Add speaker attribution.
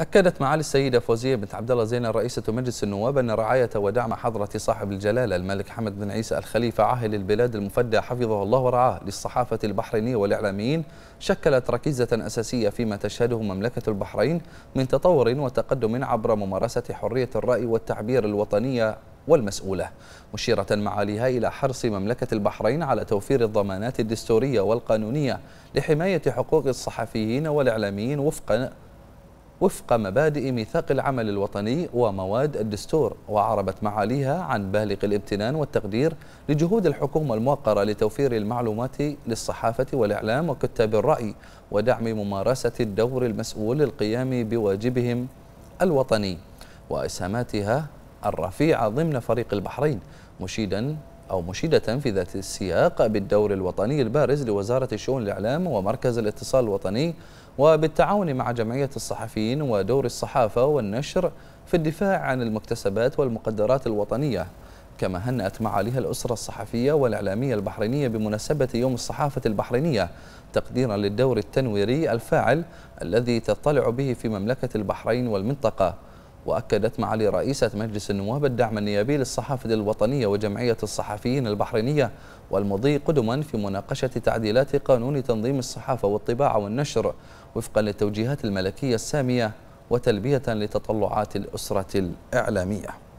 Speaker 1: أكدت معالي السيدة فوزية بنت عبد الله زينة رئيسة مجلس النواب أن رعاية ودعم حضرة صاحب الجلالة الملك حمد بن عيسى الخليفة عاهل البلاد المفدى حفظه الله ورعاه للصحافة البحرينية والإعلاميين شكلت ركيزة أساسية فيما تشهده مملكة البحرين من تطور وتقدم عبر ممارسة حرية الرأي والتعبير الوطنية والمسؤولة مشيرة معاليها إلى حرص مملكة البحرين على توفير الضمانات الدستورية والقانونية لحماية حقوق الصحفيين والإعلاميين وفقا وفق مبادئ ميثاق العمل الوطني ومواد الدستور وعربت معاليها عن بالغ الامتنان والتقدير لجهود الحكومة الموقرة لتوفير المعلومات للصحافة والإعلام وكتاب الرأي ودعم ممارسة الدور المسؤول للقيام بواجبهم الوطني وإسهاماتها الرفيعة ضمن فريق البحرين مشيدا أو مشيدة في ذات السياق بالدور الوطني البارز لوزارة الشؤون الإعلام ومركز الاتصال الوطني وبالتعاون مع جمعية الصحفيين ودور الصحافة والنشر في الدفاع عن المكتسبات والمقدرات الوطنية كما هنأت معاليها الأسرة الصحفية والإعلامية البحرينية بمناسبة يوم الصحافة البحرينية تقديرا للدور التنويري الفاعل الذي تطلع به في مملكة البحرين والمنطقة وأكدت معالي رئيسة مجلس النواب الدعم النيابي للصحافة الوطنية وجمعية الصحفيين البحرينية والمضي قدما في مناقشة تعديلات قانون تنظيم الصحافة والطباعة والنشر وفقا للتوجيهات الملكية السامية وتلبية لتطلعات الأسرة الإعلامية